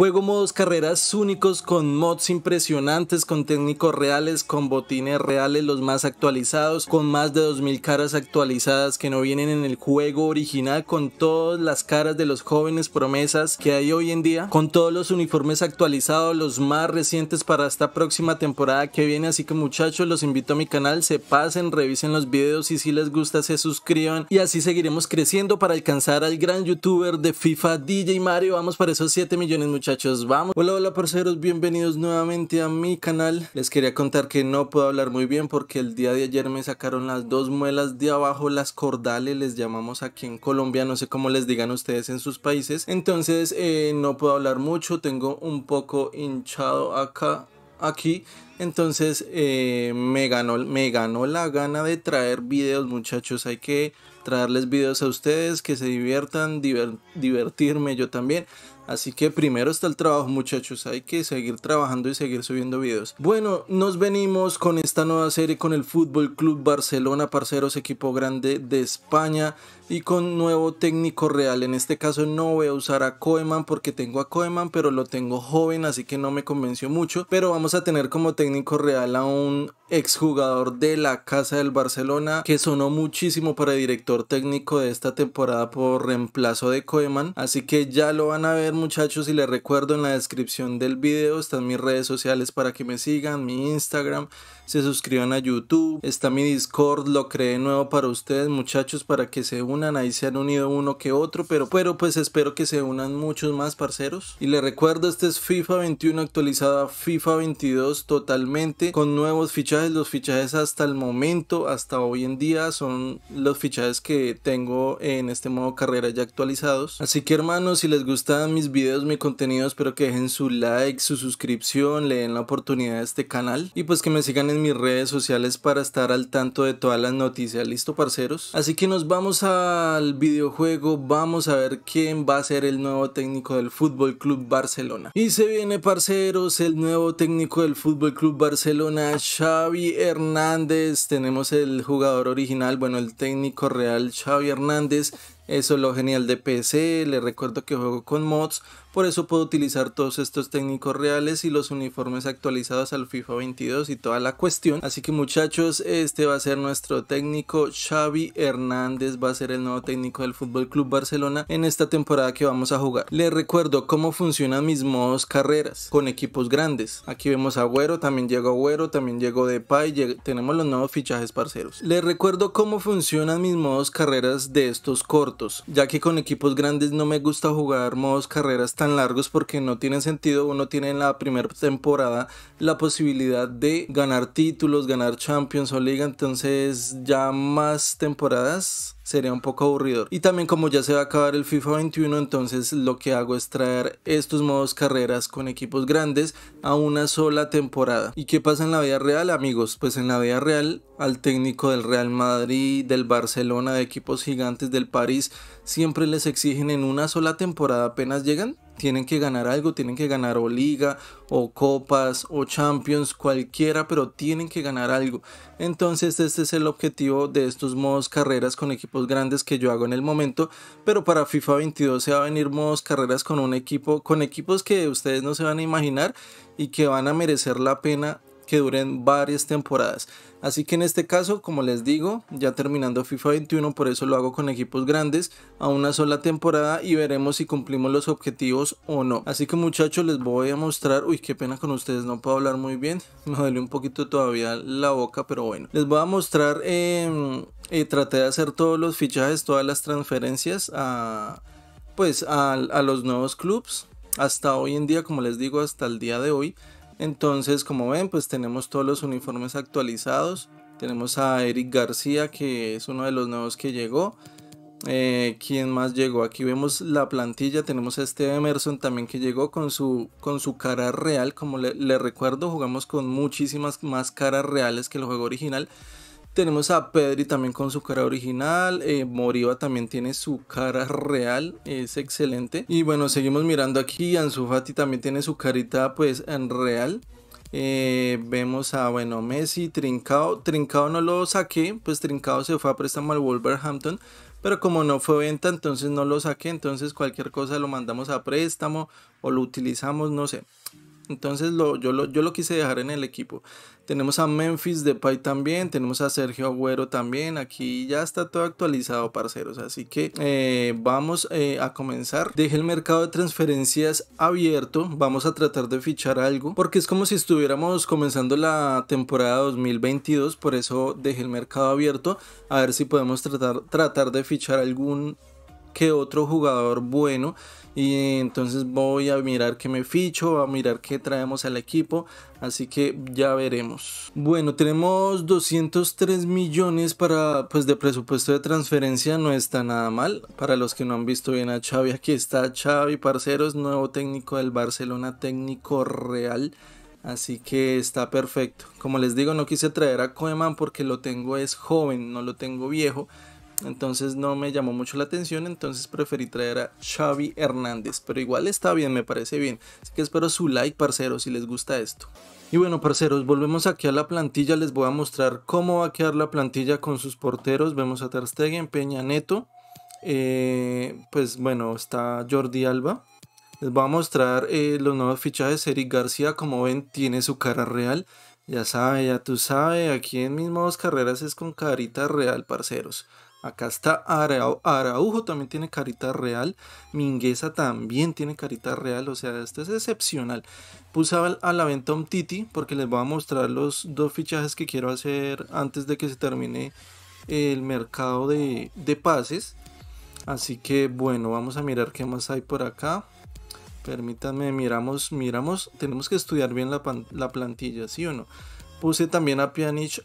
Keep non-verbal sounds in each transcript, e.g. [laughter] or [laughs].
Juego modos carreras únicos con mods impresionantes, con técnicos reales, con botines reales los más actualizados, con más de 2000 caras actualizadas que no vienen en el juego original, con todas las caras de los jóvenes promesas que hay hoy en día, con todos los uniformes actualizados, los más recientes para esta próxima temporada que viene. Así que muchachos, los invito a mi canal, se pasen, revisen los videos y si les gusta se suscriban y así seguiremos creciendo para alcanzar al gran youtuber de FIFA DJ Mario. Vamos para esos 7 millones, muchachos. Vamos. Hola, hola parceros, bienvenidos nuevamente a mi canal. Les quería contar que no puedo hablar muy bien porque el día de ayer me sacaron las dos muelas de abajo, las cordales, les llamamos aquí en Colombia, no sé cómo les digan ustedes en sus países. Entonces eh, no puedo hablar mucho, tengo un poco hinchado acá aquí. Entonces eh, me, ganó, me ganó la gana de traer videos, muchachos. Hay que traerles videos a ustedes, que se diviertan, divertirme yo también. Así que primero está el trabajo muchachos, hay que seguir trabajando y seguir subiendo videos. Bueno, nos venimos con esta nueva serie con el Fútbol Club Barcelona, parceros, equipo grande de España y con nuevo técnico real. En este caso no voy a usar a Koeman porque tengo a Koeman, pero lo tengo joven, así que no me convenció mucho. Pero vamos a tener como técnico real a un exjugador de la Casa del Barcelona que sonó muchísimo para el director técnico de esta temporada por reemplazo de Koeman. Así que ya lo van a ver muchachos y les recuerdo en la descripción del video están mis redes sociales para que me sigan, mi Instagram, se suscriban a YouTube. Está mi Discord, lo creé nuevo para ustedes, muchachos, para que se unan. Ahí se han unido uno que otro, pero, pues espero que se unan muchos más, parceros. Y les recuerdo, este es FIFA 21 actualizada FIFA 22 totalmente con nuevos fichajes. Los fichajes hasta el momento, hasta hoy en día, son los fichajes que tengo en este modo carrera ya actualizados. Así que hermanos, si les gustan mis videos, mi contenido, espero que dejen su like, su suscripción, le den la oportunidad a este canal y pues que me sigan en mis redes sociales para estar al tanto de todas las noticias. ¿Listo, parceros? Así que nos vamos al videojuego. Vamos a ver quién va a ser el nuevo técnico del Fútbol Club Barcelona. Y se viene, parceros, el nuevo técnico del Fútbol Club Barcelona, Xavi Hernández. Tenemos el jugador original, bueno, el técnico real, Xavi Hernández eso es lo genial de PC, le recuerdo que juego con mods, por eso puedo utilizar todos estos técnicos reales y los uniformes actualizados al FIFA 22 y toda la cuestión. Así que muchachos, este va a ser nuestro técnico Xavi Hernández, va a ser el nuevo técnico del Fútbol Club Barcelona en esta temporada que vamos a jugar. Les recuerdo cómo funcionan mis modos carreras con equipos grandes. Aquí vemos a Agüero, también llegó Agüero, también llegó Depay, tenemos los nuevos fichajes parceros. Les recuerdo cómo funcionan mis modos carreras de estos cortos ya que con equipos grandes no me gusta jugar modos carreras tan largos porque no tienen sentido uno tiene en la primera temporada la posibilidad de ganar títulos, ganar Champions o Liga, entonces ya más temporadas sería un poco aburrido Y también como ya se va a acabar el FIFA 21, entonces lo que hago es traer estos modos carreras con equipos grandes a una sola temporada. ¿Y qué pasa en la vida real, amigos? Pues en la vida real, al técnico del Real Madrid, del Barcelona, de equipos gigantes del París, siempre les exigen en una sola temporada apenas llegan tienen que ganar algo, tienen que ganar o liga o copas o champions, cualquiera, pero tienen que ganar algo. Entonces este es el objetivo de estos modos carreras con equipos grandes que yo hago en el momento, pero para FIFA 22 se va a venir modos carreras con un equipo, con equipos que ustedes no se van a imaginar y que van a merecer la pena que duren varias temporadas. Así que en este caso, como les digo, ya terminando FIFA 21, por eso lo hago con equipos grandes a una sola temporada y veremos si cumplimos los objetivos o no. Así que muchachos, les voy a mostrar, uy, qué pena con ustedes, no puedo hablar muy bien, [laughs] me duele un poquito todavía la boca, pero bueno. Les voy a mostrar, em, eh, traté de hacer todos los fichajes, todas las transferencias a, pues, a los nuevos clubs. Hasta hoy en día, como les digo, hasta el día de hoy entonces, como ven, pues tenemos todos los uniformes actualizados. Tenemos a Eric García, que es uno de los nuevos que llegó. Eh, ¿Quién más llegó? Aquí vemos la plantilla. Tenemos a este Emerson también que llegó con su, con su cara real. Como le, le recuerdo, jugamos con muchísimas más caras reales que el juego original. Tenemos a Pedri también con su cara original. Eh, Moriba también tiene su cara real. Es excelente. Y bueno, seguimos mirando aquí. Ansu Fati también tiene su carita pues en real. Eh, vemos a, bueno, Messi, Trincao. Trincao no lo saqué, pues Trincao se fue a préstamo al Wolverhampton. Pero como no fue venta, entonces no lo saqué. Entonces cualquier cosa lo mandamos a préstamo o lo utilizamos, no sé. Entonces lo, yo, lo, yo lo quise dejar en el equipo. Tenemos a Memphis Depay también, tenemos a Sergio Agüero también. Aquí ya está todo actualizado, parceros. Así que eh, vamos eh, a comenzar. Deje el mercado de transferencias abierto. Vamos a tratar de fichar algo. Porque es como si estuviéramos comenzando la temporada 2022. Por eso dejé el mercado abierto. A ver si podemos tratar, tratar de fichar algún que otro jugador bueno y entonces voy a mirar que me ficho, a mirar que traemos al equipo, así que ya veremos. Bueno, tenemos 203 millones para pues de presupuesto de transferencia, no está nada mal. Para los que no han visto bien a Xavi, aquí está Xavi, parceros, nuevo técnico del Barcelona, técnico real. Así que está perfecto. Como les digo, no quise traer a Koeman porque lo tengo es joven, no lo tengo viejo. Entonces no me llamó mucho la atención, entonces preferí traer a Xavi Hernández. Pero igual está bien, me parece bien. Así que espero su like, parceros, si les gusta esto. Y bueno, parceros, volvemos aquí a la plantilla. Les voy a mostrar cómo va a quedar la plantilla con sus porteros. Vemos a Ter Stegen, Peña Neto. Eh, pues bueno, está Jordi Alba. Les voy a mostrar eh, los nuevos fichajes. Eric García, como ven, tiene su cara real. Ya sabe, ya tú sabes, aquí en mis modos carreras es con carita real, parceros. Acá está Araujo, también tiene carita real. Mingueza también tiene carita real, o sea, este es excepcional. Puse a la venta un Titi porque les voy a mostrar los dos fichajes que quiero hacer antes de que se termine el mercado de, pases. Así que bueno, vamos a mirar qué más hay por acá. Permítanme, miramos, miramos, tenemos que estudiar bien la, la plantilla, ¿sí o no? Puse también a Pianich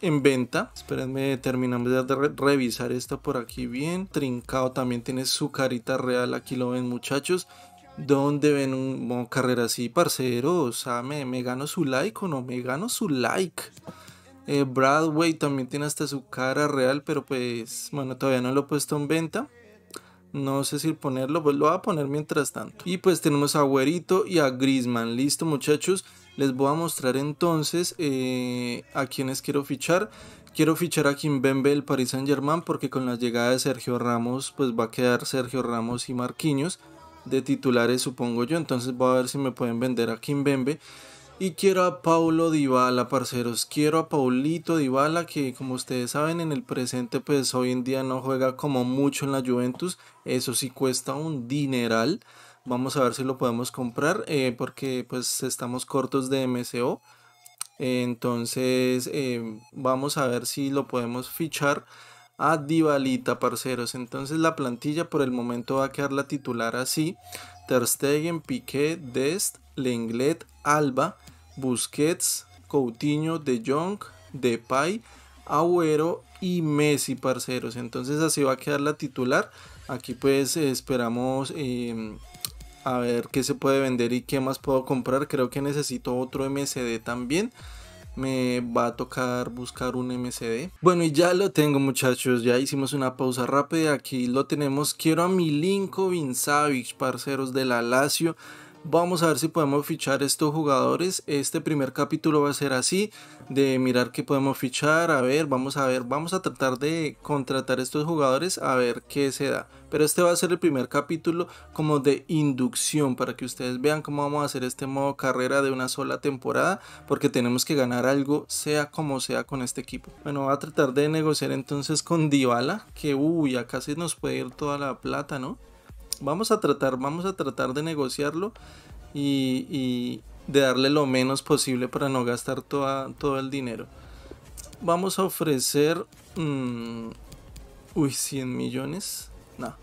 en venta. Espérenme, terminamos de revisar esto por aquí bien. Trincao también tiene su carita real. Aquí lo ven, muchachos. ¿Dónde ven un carrera así, parcero? O sea, ¿me, gano su like o no? Me gano su like. Eh, Bradway también tiene hasta su cara real, pero pues, bueno, todavía no lo he puesto en venta. No sé si ponerlo, pues lo voy a poner mientras tanto. Y pues tenemos a guerito y a Grisman. Listo, muchachos. Les voy a mostrar entonces eh, a quienes quiero fichar. Quiero fichar a Kimbembe del Paris Saint Germain porque con la llegada de Sergio Ramos pues va a quedar Sergio Ramos y Marquinhos de titulares supongo yo. Entonces voy a ver si me pueden vender a Kimbembe. Y quiero a Paulo Dybala, parceros. Quiero a Paulito Dybala, que como ustedes saben, en el presente, pues hoy en día no juega como mucho en la Juventus. Eso sí cuesta un dineral. Vamos a ver si lo podemos comprar eh, porque pues estamos cortos de MCO. Entonces eh, vamos a ver si lo podemos fichar a Divalita, parceros. Entonces la plantilla por el momento va a quedar la titular así. Ter Stegen, Piqué, Dest, Lenglet, Alba, Busquets, Coutinho, De Jong, Depay, Agüero y Messi, parceros. Entonces así va a quedar la titular. Aquí pues esperamos... Eh, a ver qué se puede vender y qué más puedo comprar. Creo que necesito otro MCD también. Me va a tocar buscar un MCD. Bueno, y ya lo tengo, muchachos. Ya hicimos una pausa rápida. Aquí lo tenemos. Quiero a Milinko Vinzavich, parceros de la Lazio. Vamos a ver si podemos fichar estos jugadores. Este primer capítulo va a ser así, de mirar qué podemos fichar, a ver, vamos a ver, vamos a tratar de contratar estos jugadores, a ver qué se da. Pero este va a ser el primer capítulo como de inducción, para que ustedes vean cómo vamos a hacer este modo carrera de una sola temporada, porque tenemos que ganar algo, sea como sea con este equipo. Bueno, va a tratar de negociar entonces con Dybala, que uy, acá se nos puede ir toda la plata, ¿no? vamos a tratar, vamos a tratar de negociarlo y, de darle lo menos posible para no gastar toda, todo el dinero. Vamos a ofrecer... Mm, uy, 100 millones. No.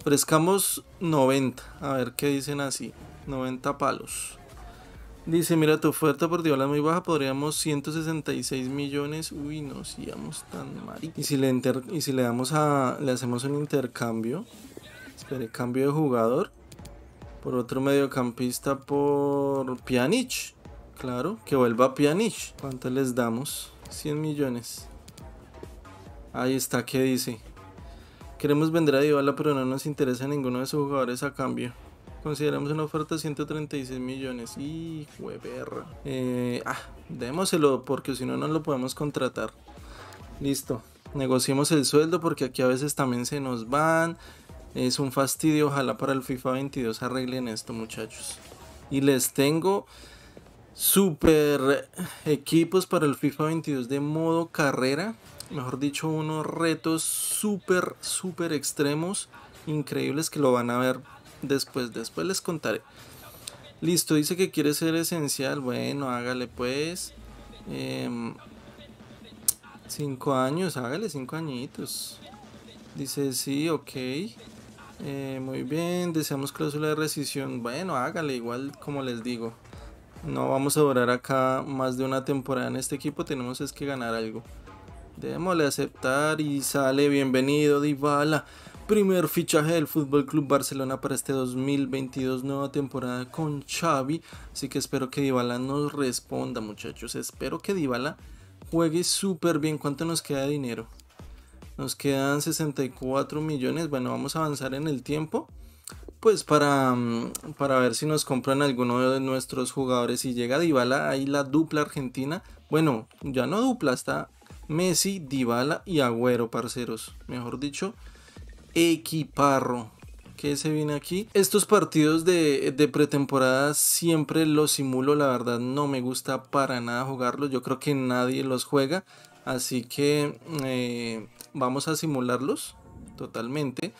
Ofrezcamos 90. A ver qué dicen así. 90 palos. Dice, mira, tu oferta por dios es muy baja. Podríamos 166 millones. Uy, nos íbamos tan mal. Y si le, y si le damos a... Le hacemos un intercambio. Espere, cambio de jugador. Por otro mediocampista por Pjanic. Claro, que vuelva Pjanic. ¿Cuánto les damos? 100 millones. Ahí está, ¿qué dice? Queremos vender a Dybala, pero no nos interesa ninguno de sus jugadores a cambio. Consideramos una oferta de 136 millones. y eh, ah, démoselo, porque si no, no lo podemos contratar. Listo. Negociemos el sueldo, porque aquí a veces también se nos van. Es un fastidio, ojalá para el FIFA 22 arreglen esto muchachos. Y les tengo super equipos para el FIFA 22 de modo carrera. Mejor dicho, unos retos súper, súper extremos, increíbles que lo van a ver después. Después les contaré. Listo, dice que quiere ser esencial. Bueno, hágale pues. Em, cinco años, hágale cinco añitos. Dice sí, ok. Eh, muy bien, deseamos cláusula de rescisión. Bueno, hágale, igual como les digo. No vamos a durar acá más de una temporada en este equipo, tenemos es que ganar algo. Démosle aceptar y sale bienvenido Dybala. Primer fichaje del Fútbol Club Barcelona para este 2022 nueva temporada con Xavi, así que espero que Dybala nos responda, muchachos. Espero que Dybala juegue súper bien. ¿Cuánto nos queda de dinero? Nos quedan 64 millones. Bueno, vamos a avanzar en el tiempo. Pues para, mm, para ver si nos compran alguno de nuestros jugadores. Si llega Dybala, ahí la dupla argentina. Bueno, ya no dupla, está Messi, Dybala y Agüero, parceros. Mejor dicho, equiparro que se viene aquí. Estos partidos de, pretemporada siempre los simulo, la verdad no me gusta para nada jugarlos, yo creo que nadie los juega, así que eh, vamos a simularlos totalmente.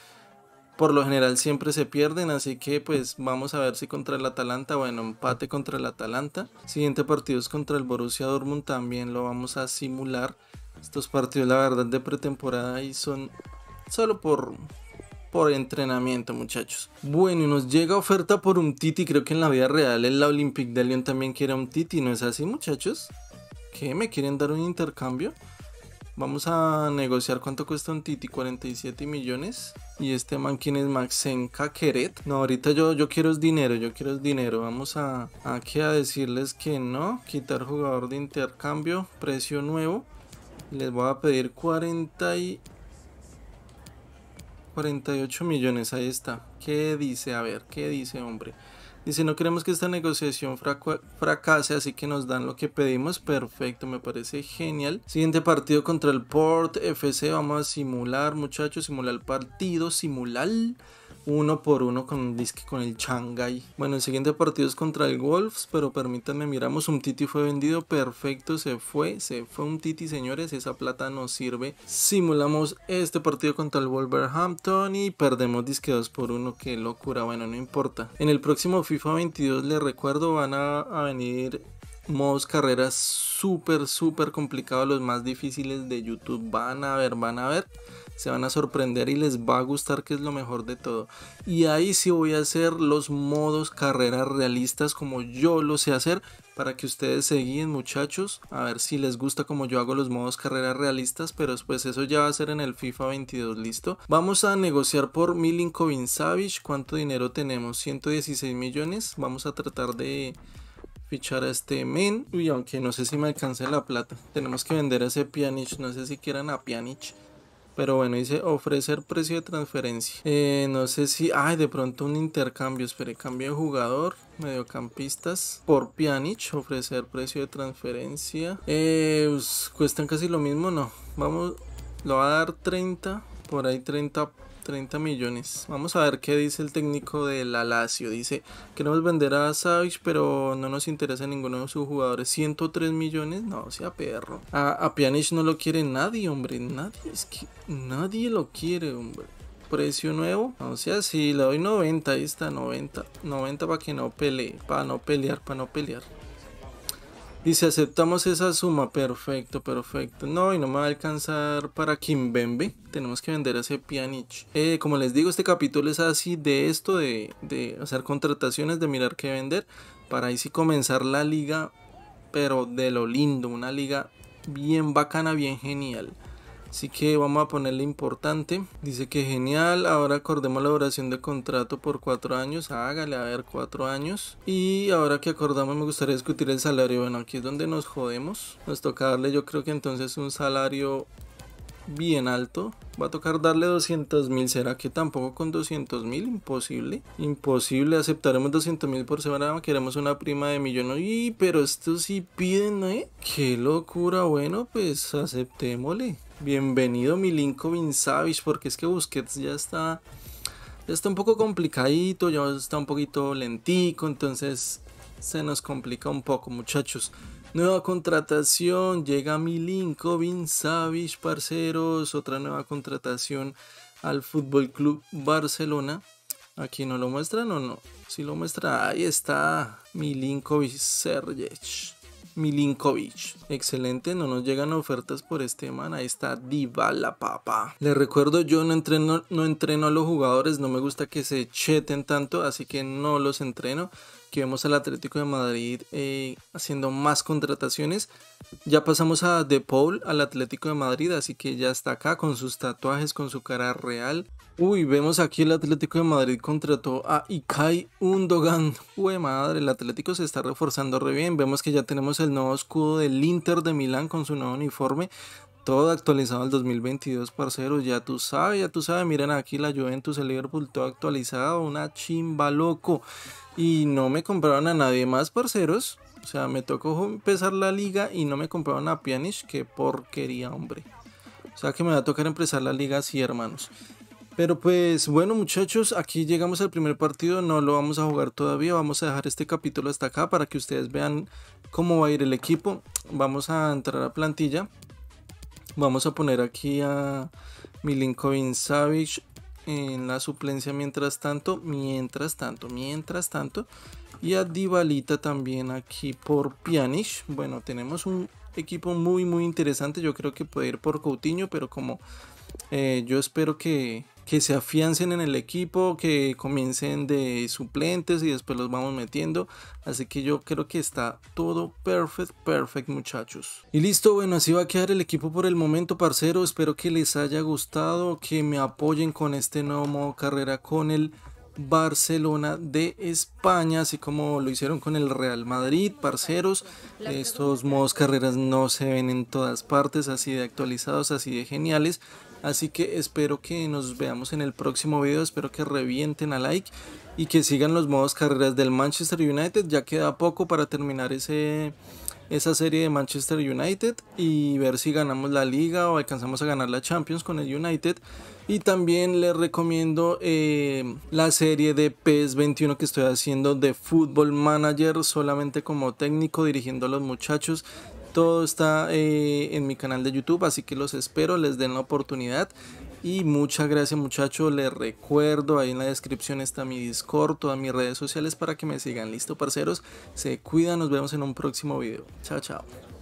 Por lo general siempre se pierden, así que pues vamos a ver si contra el Atalanta, bueno, empate contra el Atalanta. Siguiente partido es contra el Borussia Dortmund, también lo vamos a simular. Estos partidos la verdad de pretemporada y son solo por por entrenamiento, muchachos. Bueno, y nos llega oferta por un Titi. Creo que en la vida real el Olympique de Lyon también quiere un Titi, ¿no es así, muchachos? ¿Qué? ¿Me quieren dar un intercambio? Vamos a negociar cuánto cuesta un Titi, 47 millones. Y este man, ¿quién es Maxen Kakeret? No, ahorita yo, yo quiero es dinero, yo quiero es dinero. Vamos a aquí a decirles que no. Quitar jugador de intercambio, precio nuevo. Les voy a pedir 40 48 millones, ahí está. ¿Qué dice? A ver, ¿qué dice, hombre? Dice, no queremos que esta negociación fracase, así que nos dan lo que pedimos. Perfecto, me parece genial. Siguiente partido contra el Port FC. Vamos a simular, muchachos. Simular el partido. Simular uno por uno con, disque con el Shanghai. Bueno, el siguiente partido es contra el Wolves, pero permítanme, miramos, un Titi fue vendido, perfecto, se fue, se fue un Titi, señores, esa plata nos sirve. Simulamos este partido contra el Wolverhampton y perdemos disque 2 por 1, qué locura, bueno, no importa. En el próximo FIFA 22 les recuerdo van a venir modos carreras súper, súper complicados, los más difíciles de YouTube. Van a ver, van a ver. Se van a sorprender y les va a gustar que es lo mejor de todo. Y ahí sí voy a hacer los modos carreras realistas como yo lo sé hacer. Para que ustedes se muchachos. A ver si les gusta como yo hago los modos carreras realistas. Pero después pues eso ya va a ser en el FIFA 22. Listo. Vamos a negociar por Milinkovic Savage. ¿Cuánto dinero tenemos? 116 millones. Vamos a tratar de fichar a este men. Y aunque no sé si me alcance la plata. Tenemos que vender a ese Pianich. no sé si quieran a Pianich. Pero bueno, dice ofrecer precio de transferencia. Eh, no sé si... Ay, de pronto un intercambio. Esperé, cambio de jugador. Mediocampistas. Por Pianich. Ofrecer precio de transferencia. Eh, cuestan casi lo mismo, no. Vamos... Lo va a dar 30. Por ahí 30 30 millones. Vamos a ver qué dice el técnico de la Lazio. Dice, queremos vender a Savic, pero no nos interesa ninguno de sus jugadores. 103 millones, no, sea perro. A, a no lo quiere nadie, hombre. Nadie, es que nadie lo quiere, hombre precio nuevo. O sea, si le doy 90, ahí está, 90. 90 para que no pelee, para no pelear, para no pelear. Y si aceptamos esa suma. Perfecto, perfecto. No, y no me va a alcanzar para Kimbembe. Tenemos que vender a ese pianich eh, como les digo, este capítulo es así de esto, de, de hacer contrataciones, de mirar qué vender. Para ahí sí comenzar la liga, pero de lo lindo. Una liga bien bacana, bien genial. Así que vamos a ponerle importante. Dice que genial. Ahora acordemos la duración de contrato por cuatro años. Hágale, a ver, cuatro años. Y ahora que acordamos me gustaría discutir el salario. Bueno, aquí es donde nos jodemos. Nos toca darle yo creo que entonces un salario bien alto. Va a tocar darle 200 mil. ¿Será que tampoco con 200 mil? Imposible. Imposible. Aceptaremos 200 mil por semana. Queremos una prima de millón. Y pero esto sí piden, ¿eh? Qué locura. Bueno, pues aceptémosle. Bienvenido Milinkovic Savic, porque es que Busquets ya está, está un poco complicadito, ya está un poquito lentico, entonces se nos complica un poco, muchachos. Nueva contratación, llega Milinkovic Savic, parceros, otra nueva contratación al Fútbol Club Barcelona. Aquí no lo muestran o no? Si lo muestra, ahí está Milinkovic Sergej. Milinkovic. Excelente, no nos llegan ofertas por este man. Ahí está Diva la papa. Les recuerdo, yo no entreno, no entreno a los jugadores, no me gusta que se cheten tanto, así que no los entreno. Aquí vemos al Atlético de Madrid eh, haciendo más contrataciones. Ya pasamos a De Paul, al Atlético de Madrid, así que ya está acá con sus tatuajes, con su cara real. Uy, vemos aquí el Atlético de Madrid contrató a Ikai Undogan. Uy, madre, el Atlético se está reforzando re bien. Vemos que ya tenemos el nuevo escudo del Inter de Milán con su nuevo uniforme. Todo actualizado al 2022, parceros. Ya tú sabes, ya tú sabes. Miren aquí la Juventus, el Liverpool, todo actualizado. Una chimba loco. Y no me compraron a nadie más, parceros. O sea, me tocó empezar la liga y no me compraron a Pjanic. Qué porquería, hombre. O sea que me va a tocar empezar la liga así, hermanos. Pero pues bueno muchachos, aquí llegamos al primer partido, no lo vamos a jugar todavía, vamos a dejar este capítulo hasta acá para que ustedes vean cómo va a ir el equipo. Vamos a entrar a plantilla, Vamos a poner aquí a Milinkovic Savage en la suplencia mientras tanto, mientras tanto, mientras tanto. Y a Divalita también aquí por Pjanic. Bueno, tenemos un equipo muy muy interesante. Yo creo que puede ir por Coutinho, pero como eh, yo espero que, que se afiancen en el equipo, que comiencen de suplentes y después los vamos metiendo. Así que yo creo que está todo perfect, perfect muchachos. Y listo, bueno, así va a quedar el equipo por el momento, parceros Espero que les haya gustado, que me apoyen con este nuevo modo carrera con el Barcelona de España, así como lo hicieron con el Real Madrid, parceros. Estos modos carreras no se ven en todas partes, así de actualizados, así de geniales. Así que espero que nos veamos en el próximo video, espero que revienten a like y que sigan los modos carreras del Manchester United, ya queda poco para terminar ese, esa serie de Manchester United y ver si ganamos la liga o alcanzamos a ganar la Champions con el United. Y también les recomiendo eh, la serie de PES 21 que estoy haciendo de Football Manager solamente como técnico dirigiendo a los muchachos. Todo está eh, en mi canal de YouTube, así que los espero, les den la oportunidad. Y muchas gracias muchachos, les recuerdo, ahí en la descripción está mi Discord, todas mis redes sociales para que me sigan. Listo, parceros, se cuidan, nos vemos en un próximo video. Chao, chao.